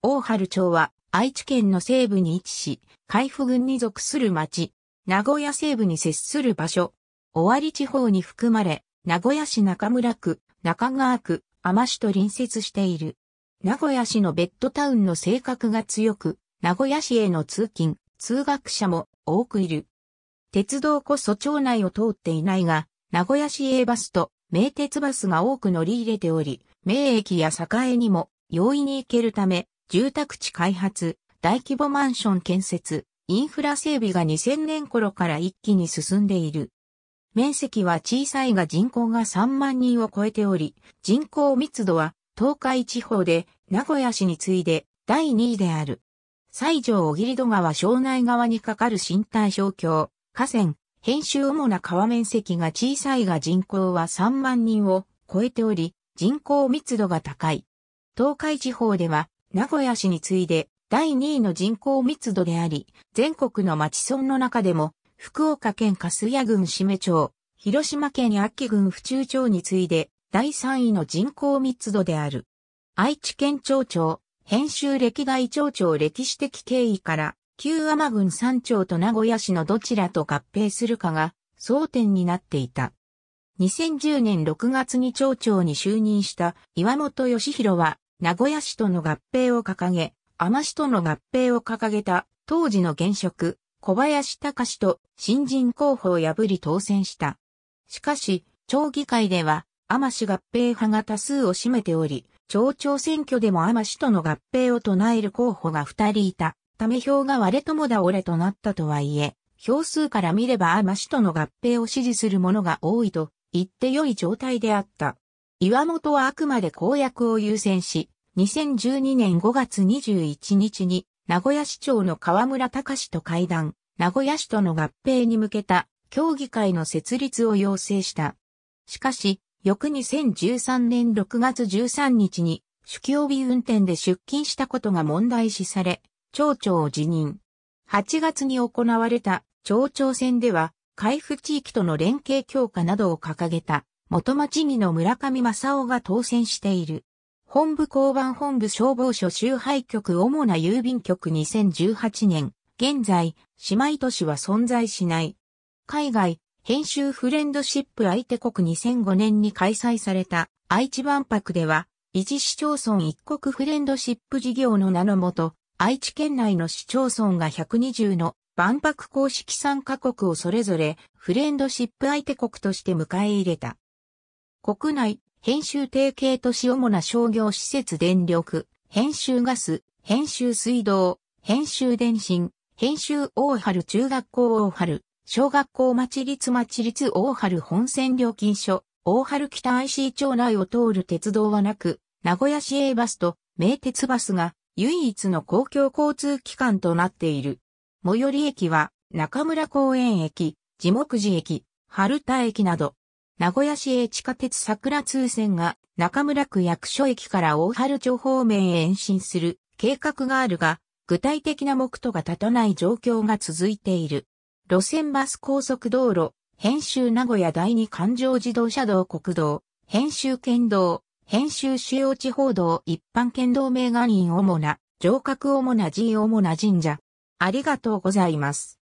大原町は愛知県の西部に位置し、海部郡に属する町、名古屋西部に接する場所、尾張地方に含まれ、名古屋市中村区、中川区、天市と隣接している。名古屋市のベッドタウンの性格が強く、名古屋市への通勤、通学者も多くいる。鉄道こそ町内を通っていないが、名古屋市営バスと名鉄バスが多く乗り入れており、名駅や栄にも容易に行けるため、住宅地開発、大規模マンション建設、インフラ整備が2000年頃から一気に進んでいる。面積は小さいが人口が3万人を超えており、人口密度は東海地方で名古屋市に次いで第2位である。西条小切戸川庄内側にかかる新体小橋、河川、編集主な川面積が小さいが人口は3万人を超えており、人口密度が高い。東海地方では名古屋市に次いで第2位の人口密度であり、全国の町村の中でも、福岡県粕屋郡志め町、広島県秋郡府中町に次いで、第3位の人口密度である。愛知県町長、編集歴代町長歴史的経緯から、旧天郡三町と名古屋市のどちらと合併するかが争点になっていた。2010年6月に町長に就任した岩本義弘は名古屋市との合併を掲げ、天市との合併を掲げた当時の現職、小林隆と新人候補を破り当選した。しかし、町議会では、天市合併派が多数を占めており、町長選挙でも天市との合併を唱える候補が二人いた。ため票が割れとも倒れとなったとはいえ、票数から見れば天市との合併を支持する者が多いと言って良い状態であった。岩本はあくまで公約を優先し、2012年5月21日に、名古屋市長の河村隆と会談、名古屋市との合併に向けた協議会の設立を要請した。しかし、翌2013年6月13日に、酒気帯運転で出勤したことが問題視され、町長を辞任。8月に行われた町長選では、海部地域との連携強化などを掲げた元町議の村上正夫が当選している。本部交番本部消防署周配局主な郵便局2018年、現在、姉妹都市は存在しない。海外、編集フレンドシップ相手国2005年に開催された愛知万博では、一市町村一国フレンドシップ事業の名のもと、愛知県内の市町村が120の万博公式参加国をそれぞれフレンドシップ相手国として迎え入れた。国内、編集提携都市主な商業施設電力、編集ガス、編集水道、編集電信、編集大春中学校大春、小学校町立町立大春本線料金所、大春北 IC 町内を通る鉄道はなく、名古屋市営バスと名鉄バスが唯一の公共交通機関となっている。最寄り駅は中村公園駅、地木寺駅、春田駅など名古屋市営地下鉄桜通線が中村区役所駅から大春町方面へ延伸する計画があるが、具体的な目途が立たない状況が続いている。路線バス高速道路、編集名古屋第二環状自動車道国道、編集県道、編集主要地方道一般県道名願院主な、城郭主な寺院主な神社。ありがとうございます。